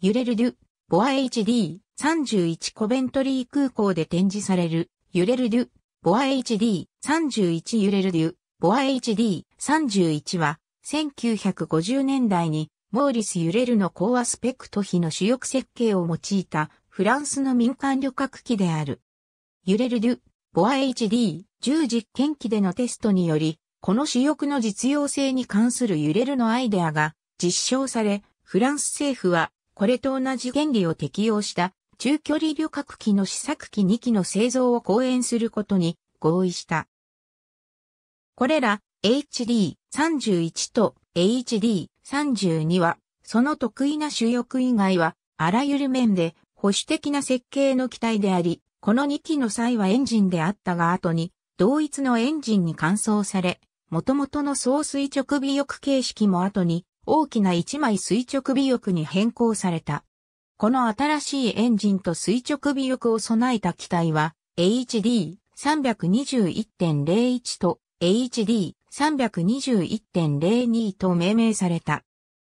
ユレルデュ、ボア HD、31コベントリー空港で展示される、ユレルデュ、ボア HD、31ユレルデュ、ボア HD、31は、1950年代に、モーリス・ユレルの高アスペクト比の主翼設計を用いた、フランスの民間旅客機である。ユレルデュ、ボア HD、10実験機でのテストにより、この主翼の実用性に関するユレルのアイデアが実証され、フランス政府はこれと同じ原理を適用した中距離旅客機の試作機2機の製造を講演することに合意した。これら HD31 と HD32 はその得意な主翼以外はあらゆる面で保守的な設計の機体であり、この2機の際はエンジンであったが後に同一のエンジンに換装され、元々の総垂直尾翼形式も後に大きな1枚垂直尾翼に変更された。この新しいエンジンと垂直尾翼を備えた機体は HD321.01 と HD321.02 と命名された。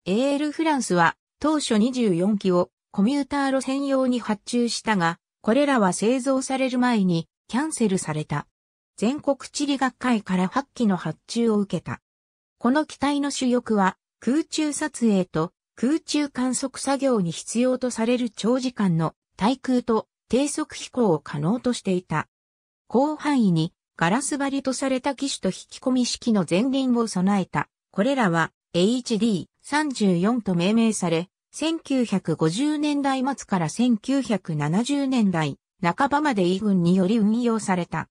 エールフランスは当初24機をコミューター路線用に発注したが、これらは製造される前にキャンセルされた。全国地理学会から8機の発注を受けた。この機体の主翼は空中撮影と空中観測作業に必要とされる長時間の対空と低速飛行を可能としていた。広範囲にガラス張りとされた機種と引き込み式の前輪を備えた。これらは HD34 と命名され、1950年代末から1970年代半ばまで E 軍により運用された。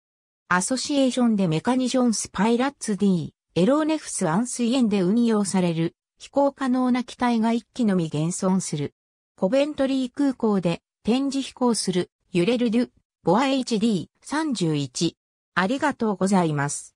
アソシエーションでメカニジョンスパイラッツ D、エローネフスアンスイエンで運用される飛行可能な機体が一機のみ現存する。コベントリー空港で展示飛行する揺れるデュ、ボア HD31。ありがとうございます。